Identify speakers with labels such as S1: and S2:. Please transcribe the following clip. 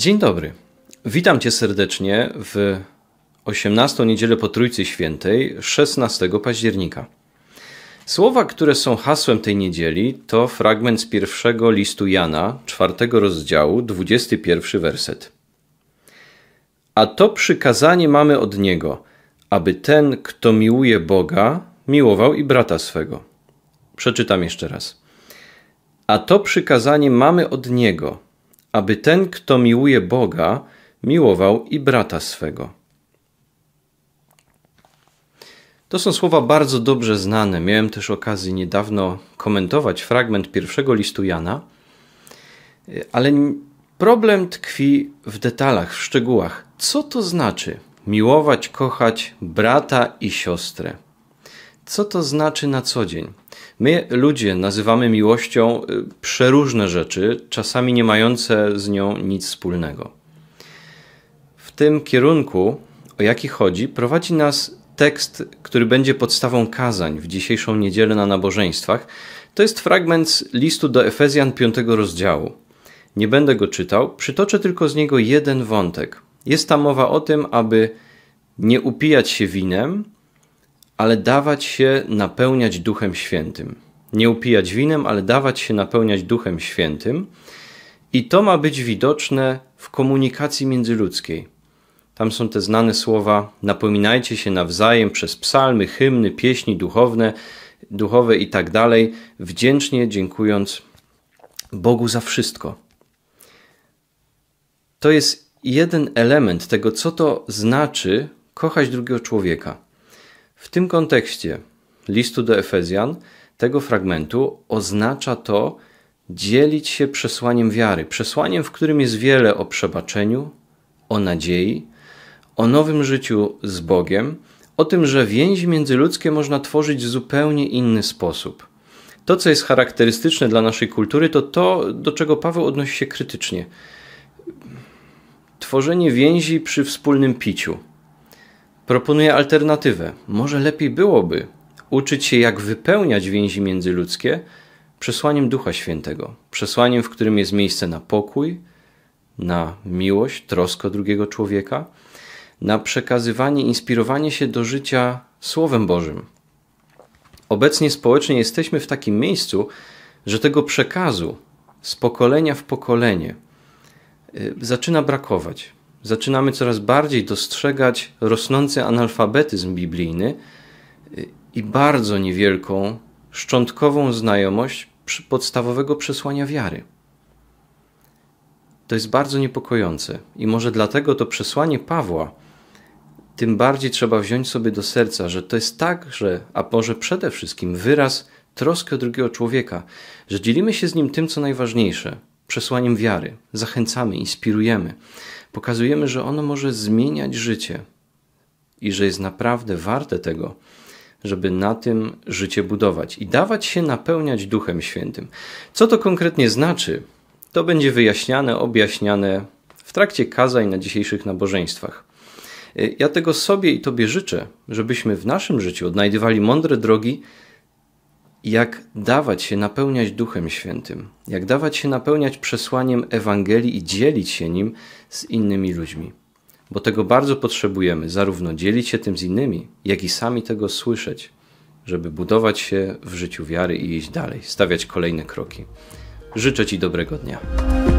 S1: Dzień dobry. Witam Cię serdecznie w 18 niedzielę po Trójcy Świętej, 16 października. Słowa, które są hasłem tej niedzieli, to fragment z pierwszego listu Jana, czwartego rozdziału, 21 werset. A to przykazanie mamy od Niego, aby ten, kto miłuje Boga, miłował i brata swego. Przeczytam jeszcze raz. A to przykazanie mamy od Niego, aby ten, kto miłuje Boga, miłował i brata swego. To są słowa bardzo dobrze znane. Miałem też okazję niedawno komentować fragment pierwszego listu Jana, ale problem tkwi w detalach, w szczegółach. Co to znaczy miłować, kochać brata i siostrę? co to znaczy na co dzień. My, ludzie, nazywamy miłością y, przeróżne rzeczy, czasami nie mające z nią nic wspólnego. W tym kierunku, o jaki chodzi, prowadzi nas tekst, który będzie podstawą kazań w dzisiejszą niedzielę na nabożeństwach. To jest fragment z listu do Efezjan 5 rozdziału. Nie będę go czytał, przytoczę tylko z niego jeden wątek. Jest tam mowa o tym, aby nie upijać się winem, ale dawać się napełniać Duchem Świętym. Nie upijać winem, ale dawać się napełniać Duchem Świętym. I to ma być widoczne w komunikacji międzyludzkiej. Tam są te znane słowa: napominajcie się nawzajem przez psalmy, hymny, pieśni duchowne, duchowe i tak dalej, wdzięcznie dziękując Bogu za wszystko. To jest jeden element tego, co to znaczy kochać drugiego człowieka. W tym kontekście listu do Efezjan, tego fragmentu, oznacza to dzielić się przesłaniem wiary, przesłaniem, w którym jest wiele o przebaczeniu, o nadziei, o nowym życiu z Bogiem, o tym, że więzi międzyludzkie można tworzyć w zupełnie inny sposób. To, co jest charakterystyczne dla naszej kultury, to to, do czego Paweł odnosi się krytycznie. Tworzenie więzi przy wspólnym piciu – Proponuję alternatywę. Może lepiej byłoby uczyć się, jak wypełniać więzi międzyludzkie przesłaniem Ducha Świętego, przesłaniem, w którym jest miejsce na pokój, na miłość, troskę drugiego człowieka, na przekazywanie, inspirowanie się do życia Słowem Bożym. Obecnie społecznie jesteśmy w takim miejscu, że tego przekazu z pokolenia w pokolenie y, zaczyna brakować zaczynamy coraz bardziej dostrzegać rosnący analfabetyzm biblijny y, i bardzo niewielką, szczątkową znajomość podstawowego przesłania wiary. To jest bardzo niepokojące i może dlatego to przesłanie Pawła tym bardziej trzeba wziąć sobie do serca, że to jest także, a może przede wszystkim wyraz troski o drugiego człowieka, że dzielimy się z nim tym, co najważniejsze, przesłaniem wiary. Zachęcamy, inspirujemy. Pokazujemy, że ono może zmieniać życie i że jest naprawdę warte tego, żeby na tym życie budować i dawać się napełniać Duchem Świętym. Co to konkretnie znaczy, to będzie wyjaśniane, objaśniane w trakcie kazań na dzisiejszych nabożeństwach. Ja tego sobie i Tobie życzę, żebyśmy w naszym życiu odnajdywali mądre drogi jak dawać się napełniać Duchem Świętym, jak dawać się napełniać przesłaniem Ewangelii i dzielić się nim z innymi ludźmi. Bo tego bardzo potrzebujemy, zarówno dzielić się tym z innymi, jak i sami tego słyszeć, żeby budować się w życiu wiary i iść dalej, stawiać kolejne kroki. Życzę Ci dobrego dnia.